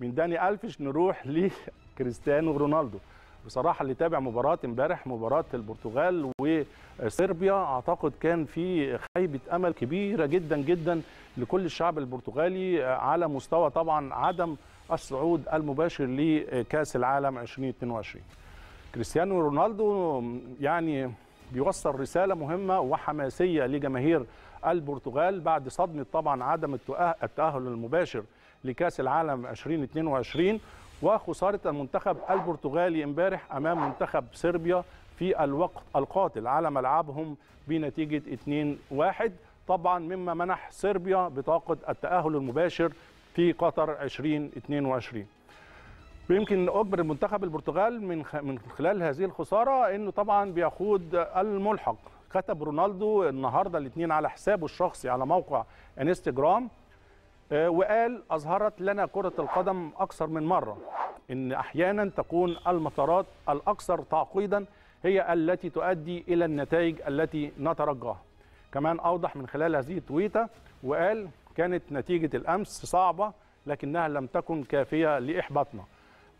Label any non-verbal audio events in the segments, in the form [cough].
من داني الفيش نروح [laughs] لكريستيانو رونالدو بصراحه اللي تابع مباراه امبارح مباراه البرتغال وصربيا اعتقد كان في خيبه امل كبيره جدا جدا لكل الشعب البرتغالي على مستوى طبعا عدم الصعود المباشر لكاس العالم 2022 كريستيانو رونالدو يعني بيوصل رسالة مهمة وحماسية لجماهير البرتغال بعد صدمة طبعا عدم التأهل المباشر لكأس العالم 2022 وخسارة المنتخب البرتغالي امبارح أمام منتخب صربيا في الوقت القاتل على ملعبهم بنتيجة 2-1 طبعا مما منح صربيا بطاقة التأهل المباشر في قطر 2022 ويمكن اجبر المنتخب البرتغال من من خلال هذه الخساره انه طبعا بيخوض الملحق كتب رونالدو النهارده الاثنين على حسابه الشخصي على موقع انستجرام آه، وقال اظهرت لنا كره القدم اكثر من مره ان احيانا تكون المطارات الاكثر تعقيدا هي التي تؤدي الى النتائج التي نترجاها كمان اوضح من خلال هذه التويته وقال كانت نتيجه الامس صعبه لكنها لم تكن كافيه لاحباطنا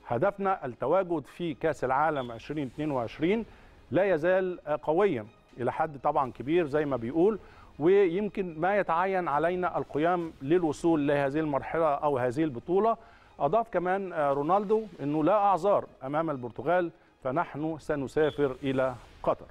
هدفنا التواجد في كاس العالم 2022 لا يزال قويا الى حد طبعا كبير زي ما بيقول ويمكن ما يتعين علينا القيام للوصول لهذه المرحله او هذه البطوله اضاف كمان رونالدو انه لا اعذار امام البرتغال فنحن سنسافر الى قطر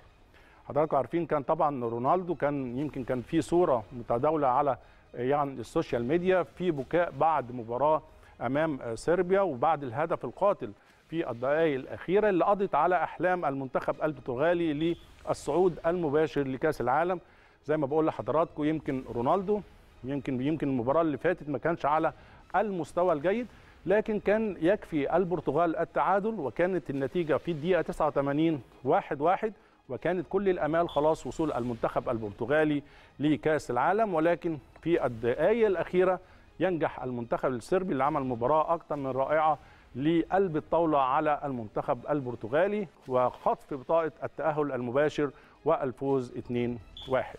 حضراتكم عارفين كان طبعا رونالدو كان يمكن كان في صوره متداوله على يعني السوشيال ميديا في بكاء بعد مباراه امام صربيا وبعد الهدف القاتل في الدقائق الاخيره اللي قضت على احلام المنتخب البرتغالي للصعود المباشر لكاس العالم زي ما بقول لحضراتكم يمكن رونالدو يمكن يمكن المباراه اللي فاتت ما كانش على المستوى الجيد لكن كان يكفي البرتغال التعادل وكانت النتيجه في الدقيقه 89 واحد واحد وكانت كل الامال خلاص وصول المنتخب البرتغالي لكاس العالم ولكن في الدقائق الاخيره ينجح المنتخب السربي اللي عمل مباراه اكثر من رائعه لقلب الطاوله على المنتخب البرتغالي وخطف بطاقه التاهل المباشر والفوز 2-1